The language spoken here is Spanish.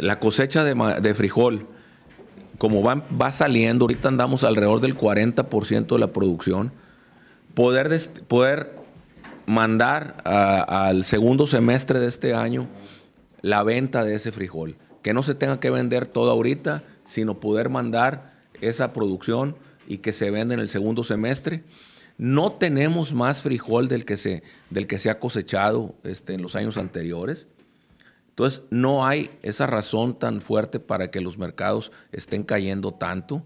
la cosecha de, frijol, como va, saliendo, ahorita andamos alrededor del 40% de la producción, poder, poder mandar al segundo semestre de este año la venta de ese frijol, que no se tenga que vender todo ahorita, sino poder mandar esa producción y que se venda en el segundo semestre. No tenemos más frijol del que se, del que se ha cosechado este, en los años anteriores. Entonces, no hay esa razón tan fuerte para que los mercados estén cayendo tanto.